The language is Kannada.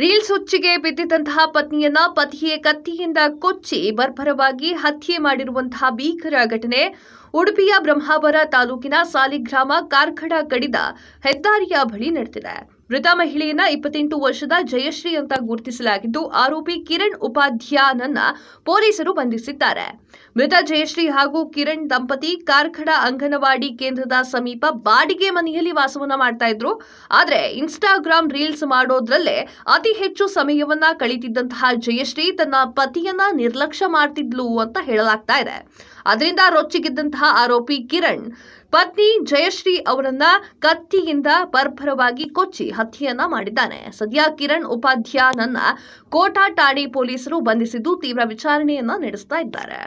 ರೀಲ್ಸ್ ಹುಚ್ಚಿಗೆ ಬಿದ್ದಿದ್ದಂತಹ ಪತ್ನಿಯನ್ನ ಪತಿಯೇ ಕತ್ತಿಯಿಂದ ಕೊಚ್ಚಿ ಬರ್ಬರವಾಗಿ ಹತ್ಯೆ ಮಾಡಿರುವಂತಹ ಭೀಕರ ಘಟನೆ ಉಡುಪಿಯ ಬ್ರಹ್ಮಾವರ ತಾಲೂಕಿನ ಸಾಲಿಗ್ರಾಮ ಕಾರ್ಖಡ ಕಡಿದ ಹೆದ್ದಾರಿಯ ಬಳಿ ನಡೆದಿದೆ ಮೃತ ಮಹಿಳೆಯನ್ನ ಇಪ್ಪತ್ತೆಂಟು ವರ್ಷದ ಜಯಶ್ರೀ ಅಂತ ಗುರುತಿಸಲಾಗಿದ್ದು ಆರೋಪಿ ಕಿರಣ್ ಉಪಾಧ್ಯಾಯನನ್ನ ಪೊಲೀಸರು ಬಂಧಿಸಿದ್ದಾರೆ ಮೃತ ಜಯಶ್ರೀ ಹಾಗೂ ಕಿರಣ್ ದಂಪತಿ ಕಾರ್ಖಡ ಅಂಗನವಾಡಿ ಕೇಂದ್ರದ ಸಮೀಪ ಬಾಡಿಗೆ ಮನೆಯಲ್ಲಿ ವಾಸವನ್ನ ಮಾಡ್ತಾ ಇದ್ರು ಆದರೆ ಇನ್ಸ್ಟಾಗ್ರಾಮ್ ರೀಲ್ಸ್ ಮಾಡೋದ್ರಲ್ಲೇ ಅತಿ ಹೆಚ್ಚು ಸಮಯವನ್ನ ಕಳೀತಿದ್ದಂತಹ ಜಯಶ್ರೀ ತನ್ನ ಪತಿಯನ್ನ ನಿರ್ಲಕ್ಷ್ಯ ಮಾಡ್ತಿದ್ಲು ಅಂತ ಹೇಳಲಾಗ್ತಾ ಇದೆ ಅದರಿಂದ ರೊಚ್ಚಿಗಿದ್ದಂತಹ ಆರೋಪಿ ಕಿರಣ್ ಪತ್ನಿ ಜಯಶ್ರೀ ಅವರನ್ನ ಕತ್ತಿಯಿಂದ ಪರ್ಭರವಾಗಿ ಕೊಚ್ಚಿ ಹತ್ಯೆಯನ್ನ ಮಾಡಿದ್ದಾನೆ ಸದ್ಯ ಕಿರಣ್ ಉಪಾಧ್ಯಾಯನನ್ನ ಕೋಟಾ ಠಾಣೆ ಪೊಲೀಸರು ಬಂಧಿಸಿದ್ದು ತೀವ್ರ ವಿಚಾರಣೆಯನ್ನ ನಡೆಸ್ತಾ ಇದ್ದಾರೆ